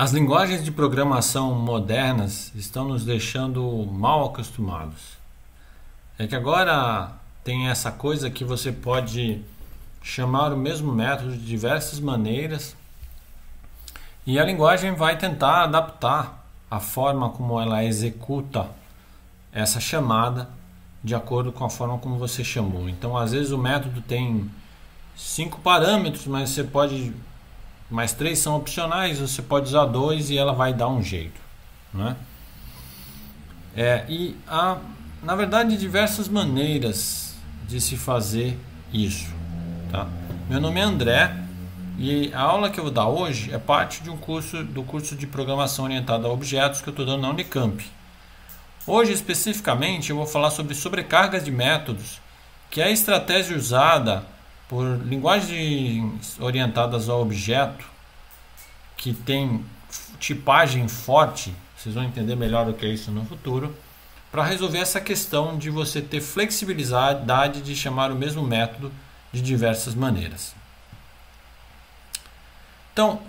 As linguagens de programação modernas estão nos deixando mal acostumados. É que agora tem essa coisa que você pode chamar o mesmo método de diversas maneiras e a linguagem vai tentar adaptar a forma como ela executa essa chamada de acordo com a forma como você chamou. Então, às vezes o método tem cinco parâmetros, mas você pode mas três são opcionais, você pode usar dois e ela vai dar um jeito, né? É, e há, na verdade, diversas maneiras de se fazer isso, tá? Meu nome é André e a aula que eu vou dar hoje é parte de um curso do curso de programação orientada a objetos que eu estou dando na Unicamp. Hoje, especificamente, eu vou falar sobre sobrecargas de métodos, que é a estratégia usada por linguagens orientadas ao objeto que tem tipagem forte, vocês vão entender melhor o que é isso no futuro, para resolver essa questão de você ter flexibilidade de chamar o mesmo método de diversas maneiras. Então,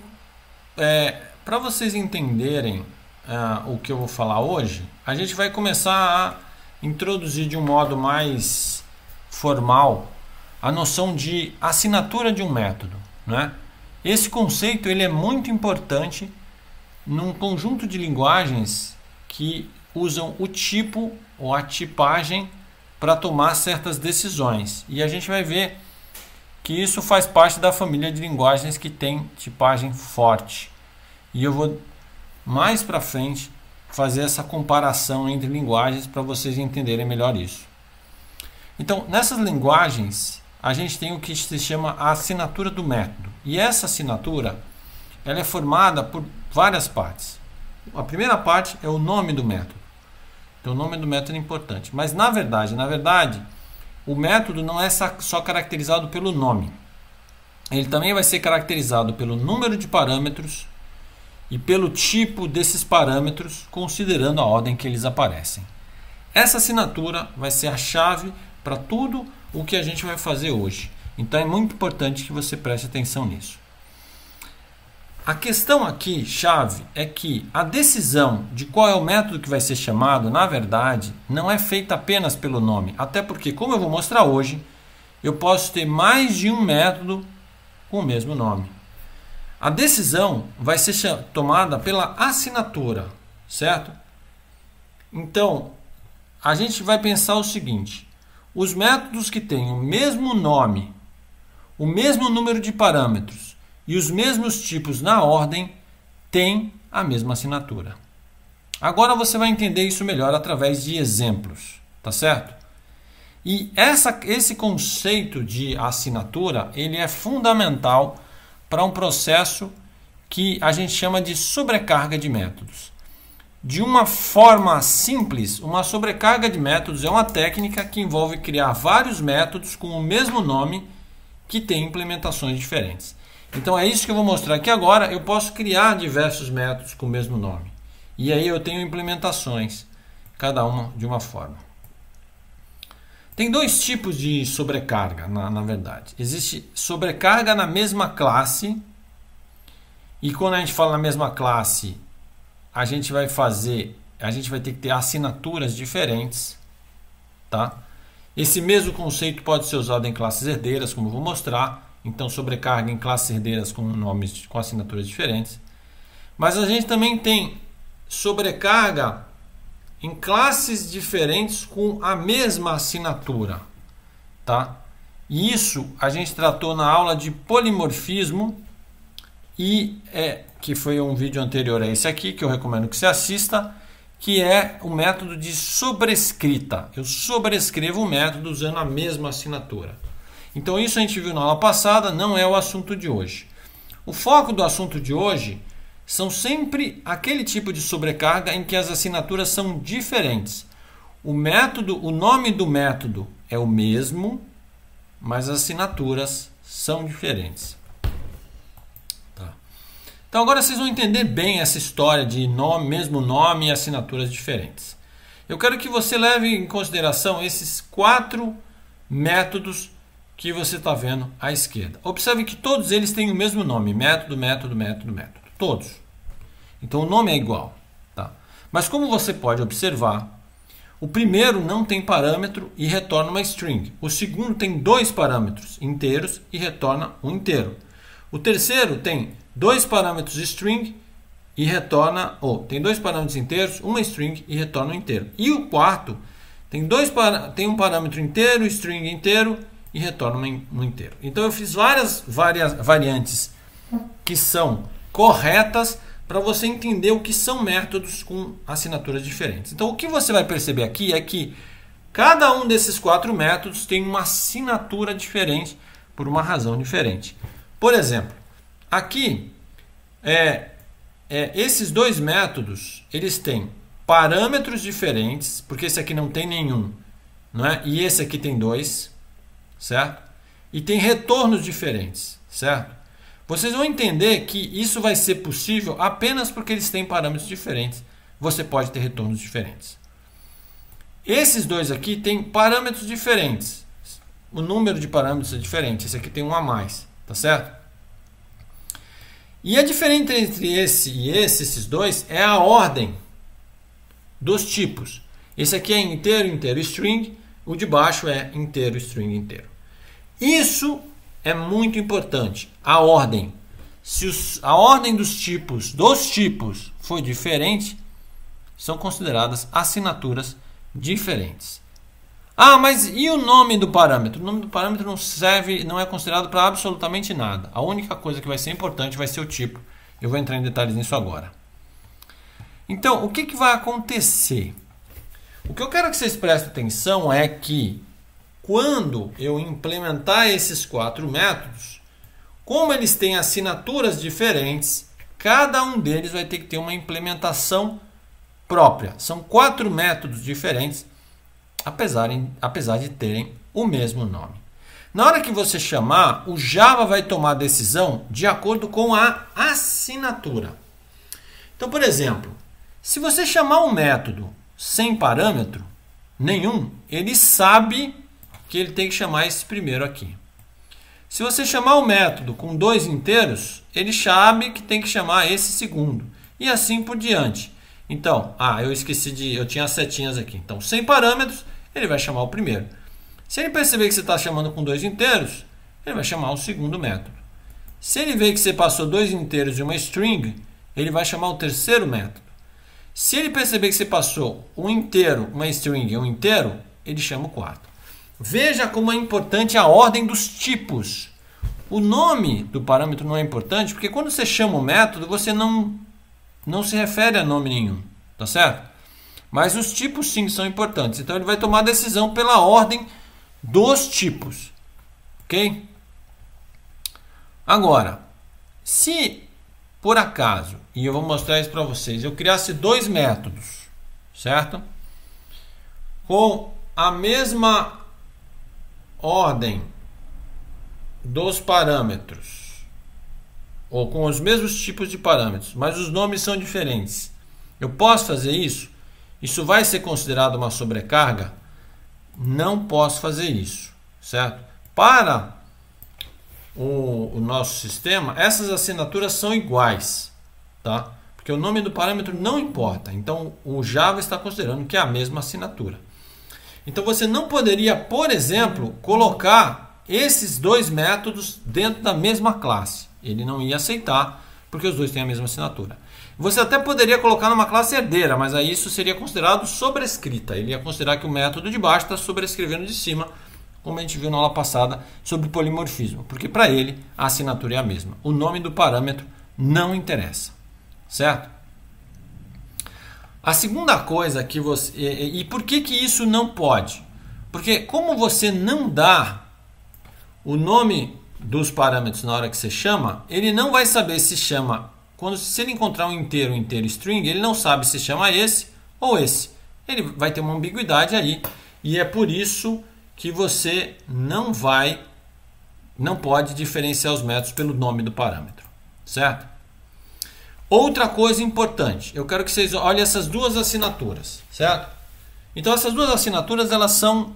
é, para vocês entenderem é, o que eu vou falar hoje, a gente vai começar a introduzir de um modo mais formal a noção de assinatura de um método. Né? Esse conceito ele é muito importante num conjunto de linguagens que usam o tipo ou a tipagem para tomar certas decisões. E a gente vai ver que isso faz parte da família de linguagens que tem tipagem forte. E eu vou mais para frente fazer essa comparação entre linguagens para vocês entenderem melhor isso. Então, nessas linguagens, a gente tem o que se chama a assinatura do método. E essa assinatura ela é formada por várias partes. A primeira parte é o nome do método. Então, o nome do método é importante. Mas, na verdade, na verdade, o método não é só caracterizado pelo nome. Ele também vai ser caracterizado pelo número de parâmetros e pelo tipo desses parâmetros, considerando a ordem que eles aparecem. Essa assinatura vai ser a chave para tudo o que a gente vai fazer hoje. Então é muito importante que você preste atenção nisso. A questão aqui, chave, é que a decisão de qual é o método que vai ser chamado, na verdade, não é feita apenas pelo nome. Até porque, como eu vou mostrar hoje, eu posso ter mais de um método com o mesmo nome. A decisão vai ser tomada pela assinatura, certo? Então, a gente vai pensar o seguinte: os métodos que têm o mesmo nome, o mesmo número de parâmetros e os mesmos tipos na ordem têm a mesma assinatura. Agora você vai entender isso melhor através de exemplos, tá certo? E essa, esse conceito de assinatura ele é fundamental para um processo que a gente chama de sobrecarga de métodos. De uma forma simples, uma sobrecarga de métodos é uma técnica que envolve criar vários métodos com o mesmo nome que tem implementações diferentes. Então é isso que eu vou mostrar aqui agora. Eu posso criar diversos métodos com o mesmo nome. E aí eu tenho implementações, cada uma de uma forma. Tem dois tipos de sobrecarga, na, na verdade. Existe sobrecarga na mesma classe, e quando a gente fala na mesma classe, a gente vai fazer, a gente vai ter que ter assinaturas diferentes, tá? Esse mesmo conceito pode ser usado em classes herdeiras, como vou mostrar. Então, sobrecarga em classes herdeiras com nomes, com assinaturas diferentes. Mas a gente também tem sobrecarga em classes diferentes com a mesma assinatura, tá? E isso a gente tratou na aula de polimorfismo e é, que foi um vídeo anterior a esse aqui, que eu recomendo que você assista, que é o método de sobrescrita. Eu sobrescrevo o método usando a mesma assinatura. Então isso a gente viu na aula passada, não é o assunto de hoje. O foco do assunto de hoje são sempre aquele tipo de sobrecarga em que as assinaturas são diferentes. O método, o nome do método é o mesmo, mas as assinaturas são diferentes. Então agora vocês vão entender bem essa história de nome, mesmo nome e assinaturas diferentes. Eu quero que você leve em consideração esses quatro métodos que você está vendo à esquerda. Observe que todos eles têm o mesmo nome: método, método, método, método. Todos. Então o nome é igual. Tá? Mas como você pode observar, o primeiro não tem parâmetro e retorna uma string. O segundo tem dois parâmetros inteiros e retorna um inteiro. O terceiro tem dois parâmetros de string e retorna, ou oh, tem dois parâmetros inteiros, uma string e retorna o um inteiro. E o quarto tem, dois, tem um parâmetro inteiro, string inteiro e retorna um inteiro. Então eu fiz várias, várias variantes que são corretas para você entender o que são métodos com assinaturas diferentes. Então o que você vai perceber aqui é que cada um desses quatro métodos tem uma assinatura diferente por uma razão diferente. Por exemplo, Aqui, é, é, esses dois métodos, eles têm parâmetros diferentes, porque esse aqui não tem nenhum, não é? E esse aqui tem dois, certo? E tem retornos diferentes, certo? Vocês vão entender que isso vai ser possível apenas porque eles têm parâmetros diferentes. Você pode ter retornos diferentes. Esses dois aqui têm parâmetros diferentes. O número de parâmetros é diferente. Esse aqui tem um a mais, tá certo? E a diferença entre esse e esse, esses dois, é a ordem dos tipos. Esse aqui é inteiro, inteiro string, o de baixo é inteiro string inteiro. Isso é muito importante, a ordem. Se os, a ordem dos tipos, dos tipos, foi diferente, são consideradas assinaturas diferentes. Ah, mas e o nome do parâmetro? O nome do parâmetro não serve, não é considerado para absolutamente nada. A única coisa que vai ser importante vai ser o tipo. Eu vou entrar em detalhes nisso agora. Então, o que, que vai acontecer? O que eu quero que vocês prestem atenção é que quando eu implementar esses quatro métodos, como eles têm assinaturas diferentes, cada um deles vai ter que ter uma implementação própria. São quatro métodos diferentes apesar, em, apesar de terem o mesmo nome. Na hora que você chamar, o Java vai tomar decisão de acordo com a assinatura. Então, por exemplo, se você chamar um método sem parâmetro nenhum, ele sabe que ele tem que chamar esse primeiro aqui. Se você chamar o método com dois inteiros, ele sabe que tem que chamar esse segundo. E assim por diante. Então, ah, eu esqueci de. Eu tinha as setinhas aqui. Então, sem parâmetros, ele vai chamar o primeiro. Se ele perceber que você está chamando com dois inteiros, ele vai chamar o segundo método. Se ele ver que você passou dois inteiros e uma string, ele vai chamar o terceiro método. Se ele perceber que você passou um inteiro, uma string e um inteiro, ele chama o quarto. Veja como é importante a ordem dos tipos. O nome do parâmetro não é importante, porque quando você chama o método, você não não se refere a nome nenhum, tá certo? Mas os tipos sim são importantes. Então ele vai tomar decisão pela ordem dos tipos, ok? Agora, se por acaso, e eu vou mostrar isso para vocês, eu criasse dois métodos, certo? Com a mesma ordem dos parâmetros ou com os mesmos tipos de parâmetros, mas os nomes são diferentes. Eu posso fazer isso? Isso vai ser considerado uma sobrecarga? Não posso fazer isso, certo? Para o, o nosso sistema, essas assinaturas são iguais, tá? Porque o nome do parâmetro não importa. Então, o Java está considerando que é a mesma assinatura. Então, você não poderia, por exemplo, colocar esses dois métodos dentro da mesma classe. Ele não ia aceitar, porque os dois têm a mesma assinatura. Você até poderia colocar numa classe herdeira, mas aí isso seria considerado sobrescrita. Ele ia considerar que o método de baixo está sobrescrevendo de cima, como a gente viu na aula passada sobre polimorfismo, porque para ele a assinatura é a mesma. O nome do parâmetro não interessa, certo? A segunda coisa que você. E, e por que, que isso não pode? Porque como você não dá o nome dos parâmetros na hora que você chama, ele não vai saber se chama. Quando se ele encontrar um inteiro, um inteiro string, ele não sabe se chama esse ou esse. Ele vai ter uma ambiguidade aí e é por isso que você não vai, não pode diferenciar os métodos pelo nome do parâmetro, certo? Outra coisa importante, eu quero que vocês olhem essas duas assinaturas, certo? Então essas duas assinaturas elas são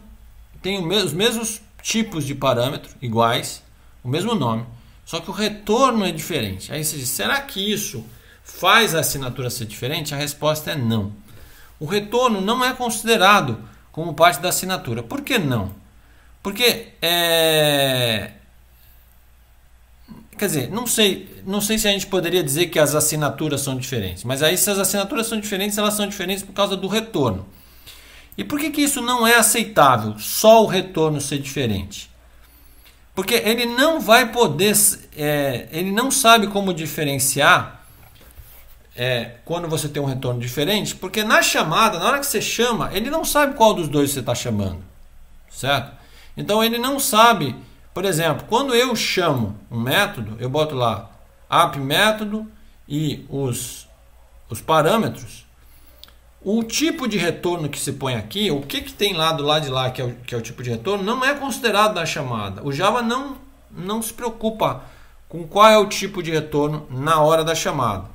têm os mesmos tipos de parâmetro iguais, o mesmo nome, só que o retorno é diferente. Aí você diz, será que isso faz a assinatura ser diferente? A resposta é não. O retorno não é considerado como parte da assinatura. Por que não? Porque é... Quer dizer, não sei, não sei se a gente poderia dizer que as assinaturas são diferentes, mas aí se as assinaturas são diferentes, elas são diferentes por causa do retorno. E por que, que isso não é aceitável, só o retorno ser diferente? Porque ele não vai poder, é, ele não sabe como diferenciar é, quando você tem um retorno diferente, porque na chamada, na hora que você chama, ele não sabe qual dos dois você está chamando, certo? Então ele não sabe, por exemplo, quando eu chamo um método, eu boto lá app método e os, os parâmetros, o tipo de retorno que se põe aqui, o que, que tem lá do lado de lá, que é, o, que é o tipo de retorno, não é considerado na chamada. O Java não, não se preocupa com qual é o tipo de retorno na hora da chamada.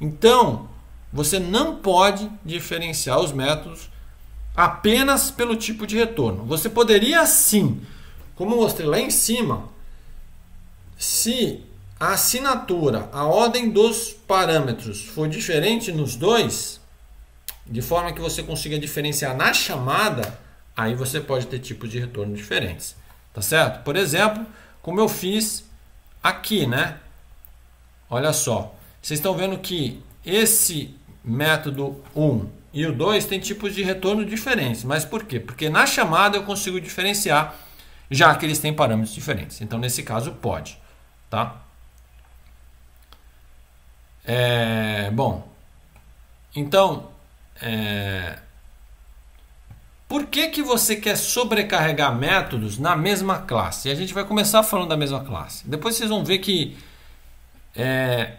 Então, você não pode diferenciar os métodos apenas pelo tipo de retorno. Você poderia sim, como mostrei lá em cima, se a assinatura, a ordem dos parâmetros for diferente nos dois, de forma que você consiga diferenciar na chamada, aí você pode ter tipos de retorno diferentes, tá certo? Por exemplo, como eu fiz aqui, né? Olha só, vocês estão vendo que esse método 1 e o 2 tem tipos de retorno diferentes, mas por quê? Porque na chamada eu consigo diferenciar, já que eles têm parâmetros diferentes. Então, nesse caso, pode, tá? É, bom, então é... Por que, que você quer sobrecarregar métodos na mesma classe? E a gente vai começar falando da mesma classe. Depois vocês vão ver que é,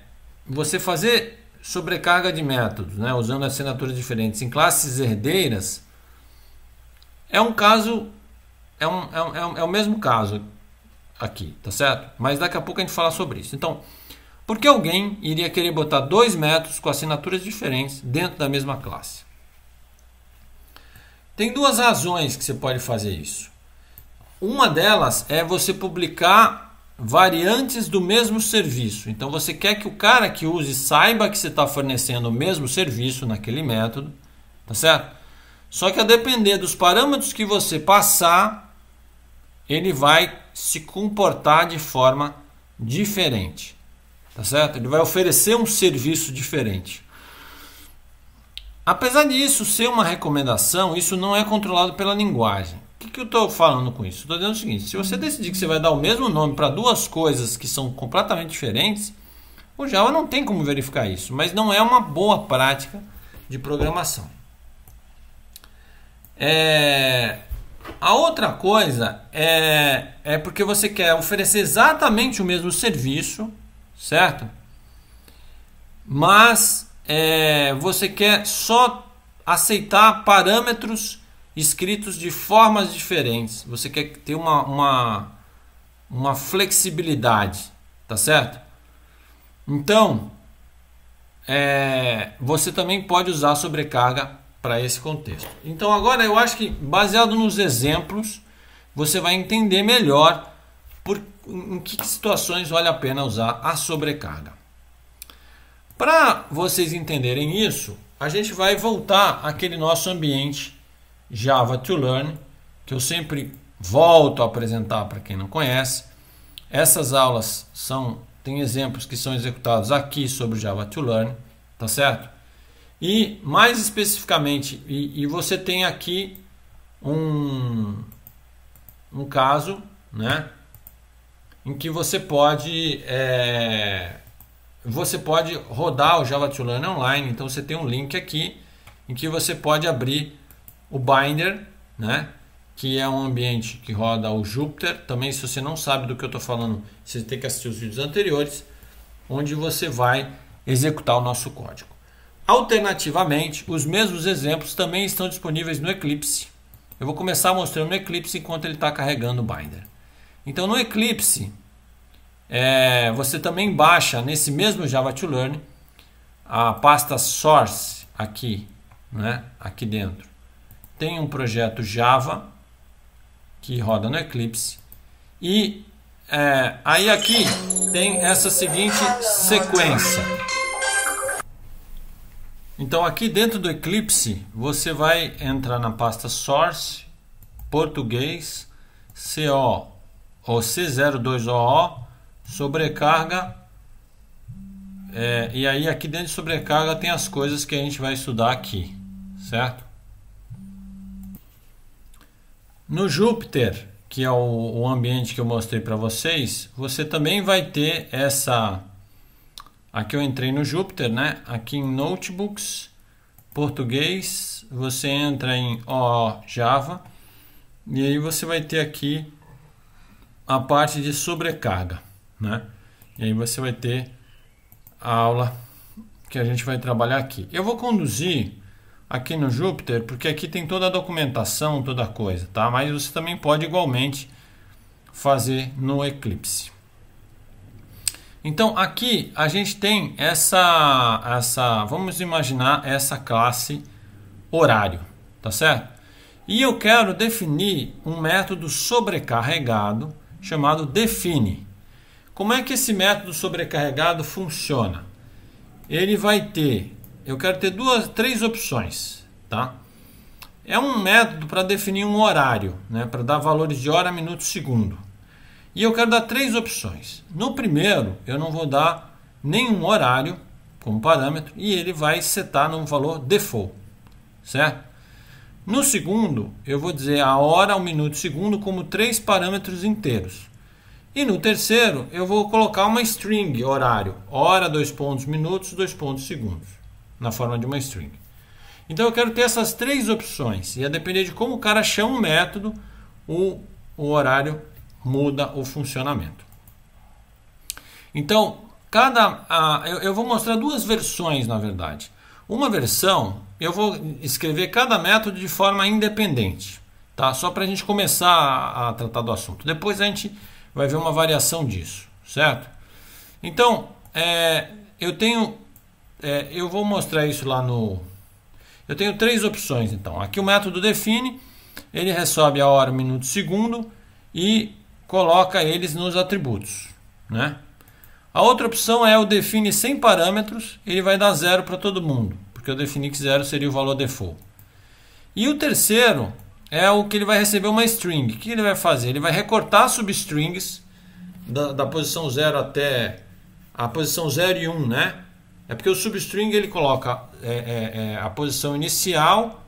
você fazer sobrecarga de métodos, né, usando assinaturas diferentes em classes herdeiras, é um caso, é, um, é, um, é, é o mesmo caso aqui, tá certo? Mas daqui a pouco a gente fala sobre isso. Então, porque alguém iria querer botar dois métodos com assinaturas diferentes dentro da mesma classe. Tem duas razões que você pode fazer isso. Uma delas é você publicar variantes do mesmo serviço. Então você quer que o cara que use saiba que você está fornecendo o mesmo serviço naquele método, tá certo? Só que a depender dos parâmetros que você passar, ele vai se comportar de forma diferente tá certo? Ele vai oferecer um serviço diferente. Apesar disso ser uma recomendação, isso não é controlado pela linguagem. O que, que eu estou falando com isso? Estou dizendo o seguinte: se você decidir que você vai dar o mesmo nome para duas coisas que são completamente diferentes, o Java não tem como verificar isso, mas não é uma boa prática de programação. É... A outra coisa é... é porque você quer oferecer exatamente o mesmo serviço certo? Mas é, você quer só aceitar parâmetros escritos de formas diferentes. Você quer ter uma, uma, uma flexibilidade, tá certo? Então, é, você também pode usar sobrecarga para esse contexto. Então, agora eu acho que baseado nos exemplos, você vai entender melhor por em que situações vale a pena usar a sobrecarga. Para vocês entenderem isso, a gente vai voltar àquele nosso ambiente Java to Learn, que eu sempre volto a apresentar para quem não conhece. Essas aulas são tem exemplos que são executados aqui sobre Java to Learn, tá certo? E mais especificamente, e, e você tem aqui um, um caso, né? em que você pode é, você pode rodar o Java to Learn online. Então você tem um link aqui em que você pode abrir o binder, né? Que é um ambiente que roda o Jupyter. Também, se você não sabe do que eu estou falando, você tem que assistir os vídeos anteriores, onde você vai executar o nosso código. Alternativamente, os mesmos exemplos também estão disponíveis no Eclipse. Eu vou começar mostrando o Eclipse enquanto ele está carregando o binder. Então no Eclipse é, você também baixa nesse mesmo Java to Learn a pasta source aqui, né? Aqui dentro tem um projeto Java que roda no Eclipse e é, aí aqui tem essa seguinte sequência. Então aqui dentro do Eclipse você vai entrar na pasta source português co ou C02OO, sobrecarga. É, e aí aqui dentro de sobrecarga tem as coisas que a gente vai estudar aqui, certo? No Júpiter, que é o, o ambiente que eu mostrei para vocês, você também vai ter essa... Aqui eu entrei no Júpiter, né? Aqui em Notebooks, português, você entra em OO Java, e aí você vai ter aqui a parte de sobrecarga, né? E aí você vai ter a aula que a gente vai trabalhar aqui. Eu vou conduzir aqui no Júpiter, porque aqui tem toda a documentação, toda a coisa, tá? Mas você também pode igualmente fazer no Eclipse. Então aqui a gente tem essa essa, vamos imaginar essa classe horário, tá certo? E eu quero definir um método sobrecarregado chamado Define. Como é que esse método sobrecarregado funciona? Ele vai ter, eu quero ter duas, três opções, tá? É um método para definir um horário, né? Para dar valores de hora, minuto, segundo. E eu quero dar três opções. No primeiro, eu não vou dar nenhum horário como parâmetro e ele vai setar num valor default, certo? No segundo, eu vou dizer a hora, o minuto e segundo como três parâmetros inteiros. E no terceiro, eu vou colocar uma string horário, hora, dois pontos, minutos, dois pontos, segundos, na forma de uma string. Então eu quero ter essas três opções, e a depender de como o cara chama o método, o, o horário muda o funcionamento. Então, cada. A, eu, eu vou mostrar duas versões, na verdade. Uma versão, eu vou escrever cada método de forma independente, tá? Só para a gente começar a tratar do assunto. Depois a gente vai ver uma variação disso, certo? Então, é, eu tenho, é, eu vou mostrar isso lá no. Eu tenho três opções, então. Aqui o método define, ele recebe a hora, minuto, segundo e coloca eles nos atributos, né? A outra opção é o define sem parâmetros, ele vai dar zero para todo mundo, porque eu defini que zero seria o valor default. E o terceiro é o que ele vai receber uma string. O que ele vai fazer? Ele vai recortar substrings da, da posição 0 até a posição 0 e 1, um, né? É porque o substring ele coloca é, é, é, a posição inicial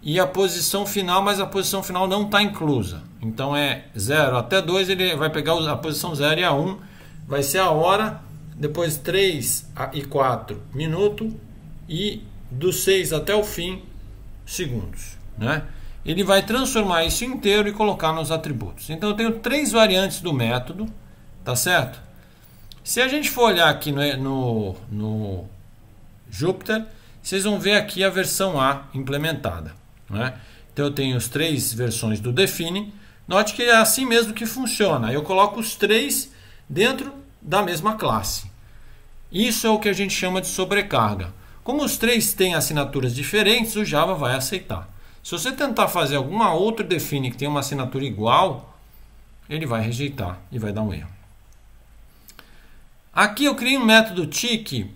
e a posição final, mas a posição final não está inclusa. Então é 0 até 2, ele vai pegar a posição 0 e a 1. Um, vai ser a hora, depois 3 e 4 minutos e do 6 até o fim segundos, né? Ele vai transformar isso inteiro e colocar nos atributos. Então eu tenho três variantes do método, tá certo? Se a gente for olhar aqui no, é, no, no Jupyter, vocês vão ver aqui a versão A implementada, né? Então eu tenho as três versões do define. Note que é assim mesmo que funciona. Eu coloco os três dentro da mesma classe. Isso é o que a gente chama de sobrecarga. Como os três têm assinaturas diferentes, o Java vai aceitar. Se você tentar fazer alguma outra define que tem uma assinatura igual, ele vai rejeitar e vai dar um erro. Aqui eu criei um método tick,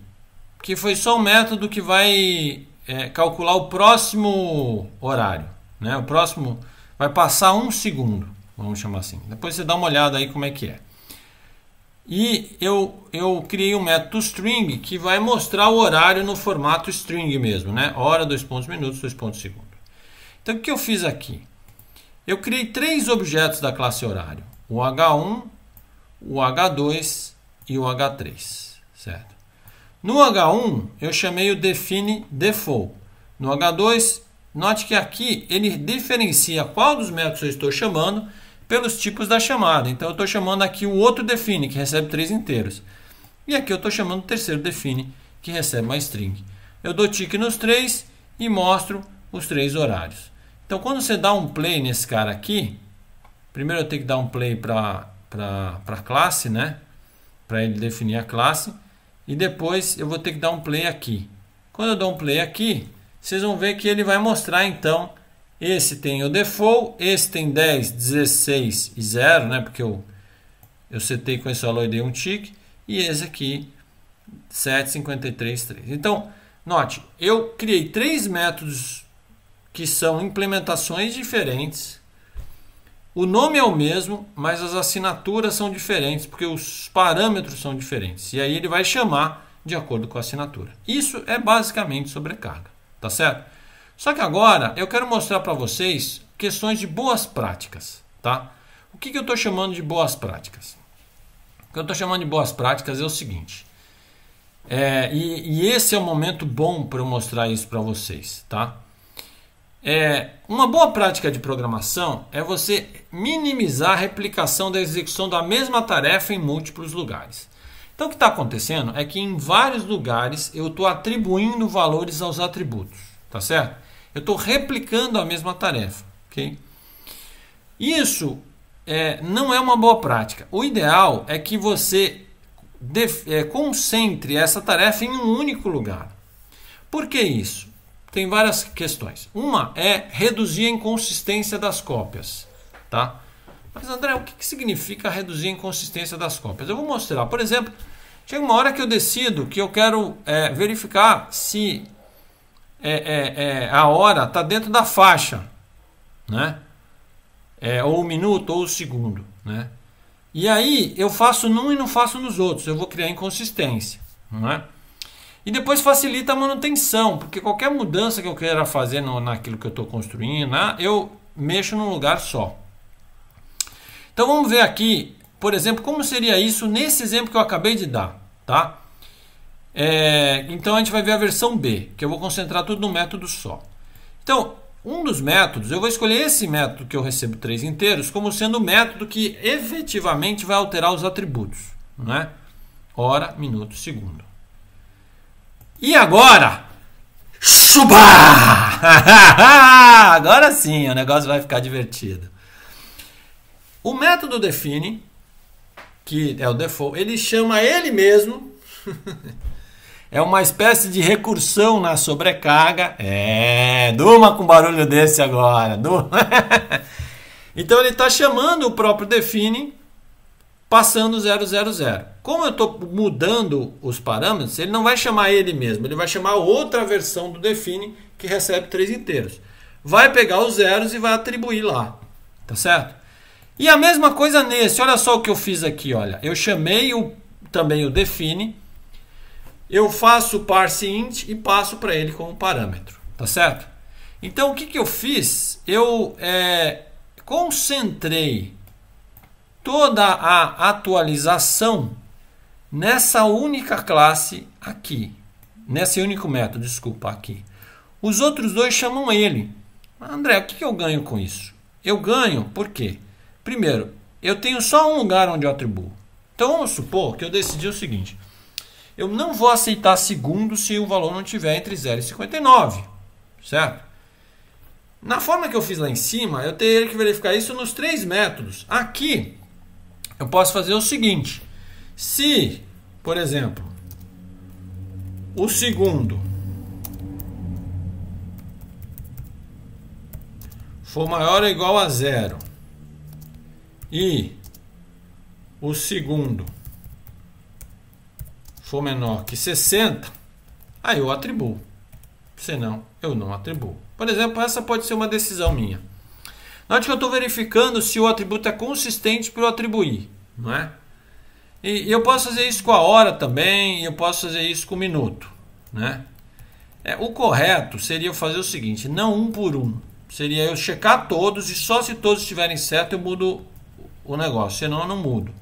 que foi só um método que vai é, calcular o próximo horário. Né? O próximo vai passar um segundo, vamos chamar assim. Depois você dá uma olhada aí como é que é. E eu, eu criei um método string que vai mostrar o horário no formato string mesmo, né? Hora, dois pontos, minutos, dois pontos, segundo. Então, o que eu fiz aqui? Eu criei três objetos da classe horário. O H1, o H2 e o H3, certo? No H1, eu chamei o define default. No H2, note que aqui ele diferencia qual dos métodos eu estou chamando pelos tipos da chamada. Então eu estou chamando aqui o outro define, que recebe três inteiros. E aqui eu estou chamando o terceiro define, que recebe uma string. Eu dou tique nos três e mostro os três horários. Então quando você dá um play nesse cara aqui, primeiro eu tenho que dar um play para a classe, né? para ele definir a classe. E depois eu vou ter que dar um play aqui. Quando eu dou um play aqui, vocês vão ver que ele vai mostrar então esse tem o default, esse tem 10, 16 e 0, né? Porque eu, eu setei com esse valor e dei um tique. E esse aqui, 7, 53, 3. Então, note, eu criei três métodos que são implementações diferentes. O nome é o mesmo, mas as assinaturas são diferentes, porque os parâmetros são diferentes. E aí ele vai chamar de acordo com a assinatura. Isso é basicamente sobrecarga, tá certo? Só que agora eu quero mostrar para vocês questões de boas práticas, tá? O que, que eu estou chamando de boas práticas? O que eu estou chamando de boas práticas é o seguinte. É, e, e, esse é o momento bom para eu mostrar isso para vocês, tá? É, uma boa prática de programação é você minimizar a replicação da execução da mesma tarefa em múltiplos lugares. Então, o que está acontecendo é que em vários lugares eu estou atribuindo valores aos atributos, tá certo? Eu estou replicando a mesma tarefa. Okay? Isso é, não é uma boa prática. O ideal é que você é, concentre essa tarefa em um único lugar. Por que isso? Tem várias questões. Uma é reduzir a inconsistência das cópias. Tá? Mas André, o que, que significa reduzir a inconsistência das cópias? Eu vou mostrar. Por exemplo, chega uma hora que eu decido que eu quero é, verificar se é, é, é, a hora está dentro da faixa, né? É, ou o minuto ou o segundo, né? E aí eu faço num e não faço nos outros, eu vou criar inconsistência, né? E depois facilita a manutenção, porque qualquer mudança que eu queira fazer no, naquilo que eu estou construindo, né, eu mexo num lugar só. Então vamos ver aqui, por exemplo, como seria isso nesse exemplo que eu acabei de dar, tá? É, então a gente vai ver a versão B, que eu vou concentrar tudo num método só. Então, um dos métodos, eu vou escolher esse método que eu recebo três inteiros como sendo o método que efetivamente vai alterar os atributos, né? Hora, minuto, segundo. E agora? chupa! agora sim, o negócio vai ficar divertido. O método define, que é o default, ele chama ele mesmo É uma espécie de recursão na sobrecarga. É, durma com barulho desse agora. então ele está chamando o próprio define passando 000. Como eu estou mudando os parâmetros, ele não vai chamar ele mesmo. Ele vai chamar outra versão do define que recebe três inteiros. Vai pegar os zeros e vai atribuir lá. Tá certo? E a mesma coisa nesse. Olha só o que eu fiz aqui. Olha, eu chamei o, também o define eu faço o parse int e passo para ele como parâmetro, tá certo? Então o que, que eu fiz? Eu é, concentrei toda a atualização nessa única classe aqui, nesse único método, desculpa, aqui. Os outros dois chamam ele. André, o que, que eu ganho com isso? Eu ganho porque, primeiro, eu tenho só um lugar onde eu atribuo. Então vamos supor que eu decidi o seguinte eu não vou aceitar segundo se o valor não tiver entre 0 e 59, certo? Na forma que eu fiz lá em cima, eu teria que verificar isso nos três métodos. Aqui, eu posso fazer o seguinte. Se, por exemplo, o segundo for maior ou igual a zero e o segundo for menor que 60, aí eu atribuo. Senão, eu não atribuo. Por exemplo, essa pode ser uma decisão minha. Note que eu estou verificando se o atributo é consistente para eu atribuir, não é? E, eu posso fazer isso com a hora também, eu posso fazer isso com o minuto, né? É, o correto seria eu fazer o seguinte, não um por um. Seria eu checar todos e só se todos estiverem certo eu mudo o negócio, senão eu não mudo.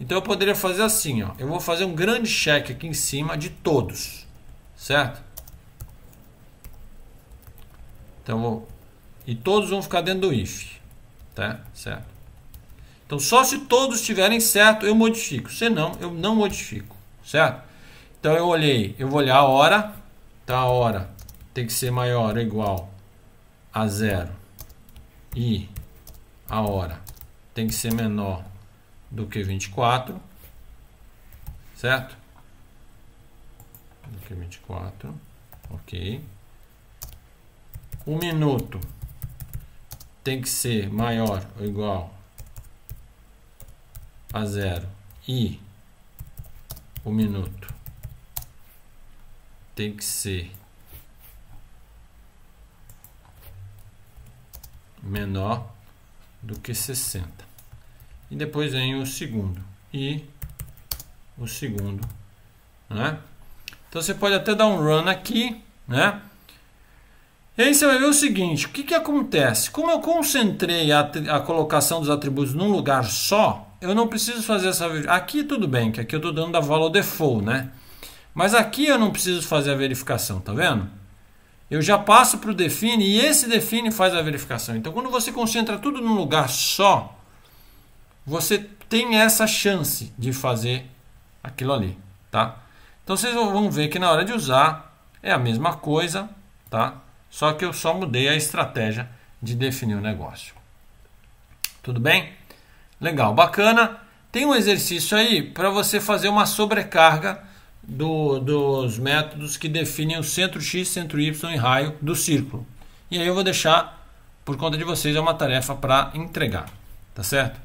Então eu poderia fazer assim, ó. Eu vou fazer um grande cheque aqui em cima de todos, certo? Então vou... e todos vão ficar dentro do if, tá? Certo? Então só se todos estiverem certo eu modifico, senão eu não modifico, certo? Então eu olhei, eu vou olhar a hora, tá? A hora tem que ser maior ou igual a zero e a hora tem que ser menor do que 24, certo? Do que 24, ok. O minuto tem que ser maior ou igual a zero e o minuto tem que ser menor do que 60 e depois vem o segundo e o segundo, né? Então você pode até dar um run aqui, né? E aí você vai ver o seguinte, o que, que acontece? Como eu concentrei a, a colocação dos atributos num lugar só, eu não preciso fazer essa... Aqui tudo bem, que aqui eu estou dando da valor default, né? Mas aqui eu não preciso fazer a verificação, tá vendo? Eu já passo para o define e esse define faz a verificação. Então quando você concentra tudo num lugar só, você tem essa chance de fazer aquilo ali, tá? Então vocês vão ver que na hora de usar é a mesma coisa, tá? Só que eu só mudei a estratégia de definir o negócio. Tudo bem? Legal, bacana. Tem um exercício aí para você fazer uma sobrecarga do, dos métodos que definem o centro X, centro Y e raio do círculo. E aí eu vou deixar por conta de vocês é uma tarefa para entregar, tá certo?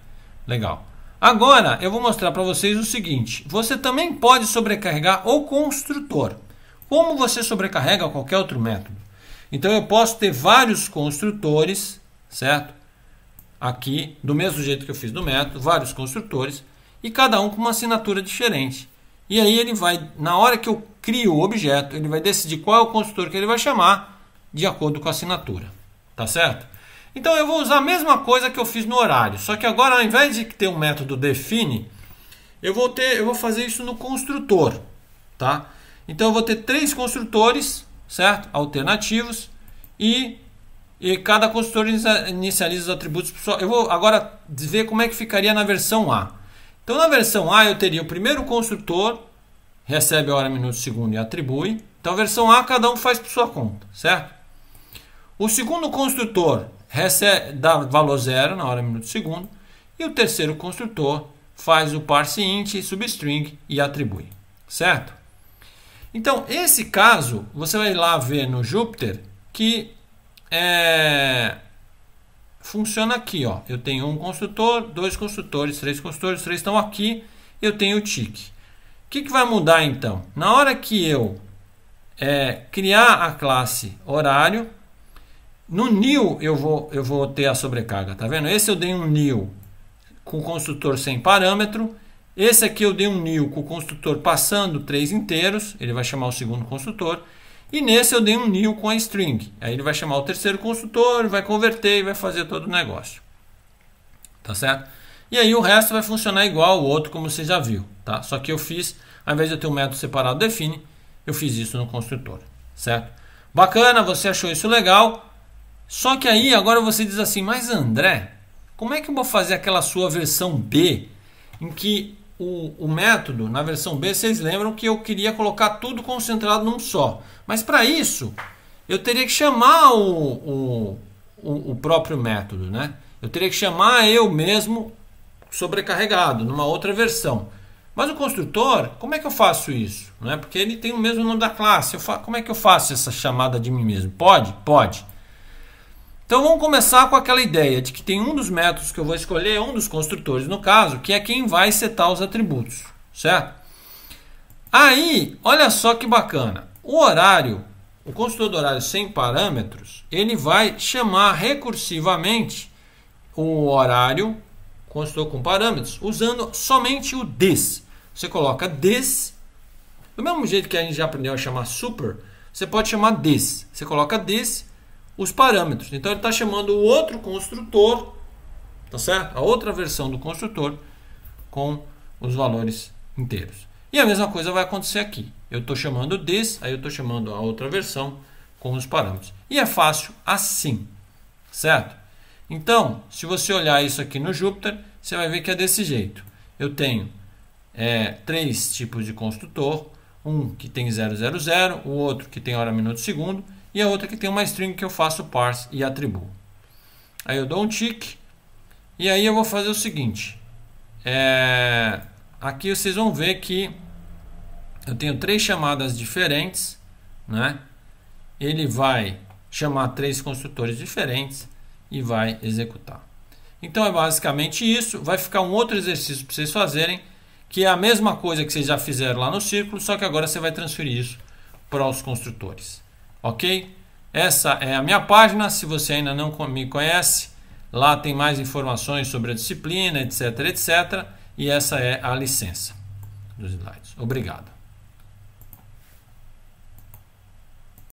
Legal. Agora eu vou mostrar para vocês o seguinte: você também pode sobrecarregar o construtor. Como você sobrecarrega qualquer outro método? Então eu posso ter vários construtores, certo? Aqui, do mesmo jeito que eu fiz do método, vários construtores e cada um com uma assinatura diferente. E aí ele vai, na hora que eu crio o objeto, ele vai decidir qual é o construtor que ele vai chamar de acordo com a assinatura, tá certo? Então eu vou usar a mesma coisa que eu fiz no horário, só que agora ao invés de ter um método define, eu vou ter, eu vou fazer isso no construtor, tá? Então eu vou ter três construtores, certo? Alternativos e e cada construtor inicializa os atributos Eu vou agora ver como é que ficaria na versão A. Então na versão A eu teria o primeiro construtor recebe a hora, minuto, segundo e atribui. Então versão A cada um faz por sua conta, certo? O segundo construtor recebe, dá valor zero na hora, minuto, segundo. E o terceiro construtor faz o parse int, substring e atribui. Certo? Então, esse caso, você vai lá ver no Jupyter que é, funciona aqui. Ó. Eu tenho um construtor, dois construtores, três construtores, três estão aqui. Eu tenho o tick. O que, que vai mudar então? Na hora que eu é, criar a classe horário, no new eu vou, eu vou ter a sobrecarga, tá vendo? Esse eu dei um new com construtor sem parâmetro. Esse aqui eu dei um new com o construtor passando três inteiros, ele vai chamar o segundo construtor. E nesse eu dei um new com a string. Aí ele vai chamar o terceiro construtor, vai converter e vai fazer todo o negócio. Tá certo? E aí o resto vai funcionar igual ao outro, como você já viu, tá? Só que eu fiz, ao invés de eu ter um método separado define, eu fiz isso no construtor, certo? Bacana, você achou isso legal? Só que aí agora você diz assim, mas André, como é que eu vou fazer aquela sua versão B, em que o, o método, na versão B, vocês lembram que eu queria colocar tudo concentrado num só. Mas para isso, eu teria que chamar o, o, o, o próprio método, né? Eu teria que chamar eu mesmo sobrecarregado, numa outra versão. Mas o construtor, como é que eu faço isso? Não é? Porque ele tem o mesmo nome da classe. Como é que eu faço essa chamada de mim mesmo? Pode? Pode. Então vamos começar com aquela ideia de que tem um dos métodos que eu vou escolher, um dos construtores no caso, que é quem vai setar os atributos, certo? Aí, olha só que bacana. O horário, o construtor do horário sem parâmetros, ele vai chamar recursivamente o horário construtor com parâmetros usando somente o this. Você coloca this, do mesmo jeito que a gente já aprendeu a chamar super, você pode chamar this. Você coloca this os parâmetros. Então ele está chamando o outro construtor, tá certo? A outra versão do construtor com os valores inteiros. E a mesma coisa vai acontecer aqui. Eu estou chamando this, aí eu estou chamando a outra versão com os parâmetros. E é fácil assim, certo? Então, se você olhar isso aqui no Jupyter, você vai ver que é desse jeito. Eu tenho é, três tipos de construtor, um que tem 000, o outro que tem hora, minuto, segundo, e a outra que tem uma string que eu faço parse e atribuo. Aí eu dou um tick e aí eu vou fazer o seguinte. É, aqui vocês vão ver que eu tenho três chamadas diferentes, né? Ele vai chamar três construtores diferentes e vai executar. Então é basicamente isso. Vai ficar um outro exercício para vocês fazerem, que é a mesma coisa que vocês já fizeram lá no círculo, só que agora você vai transferir isso para os construtores ok? Essa é a minha página. Se você ainda não me conhece, lá tem mais informações sobre a disciplina, etc, etc. E essa é a licença dos slides. Obrigado.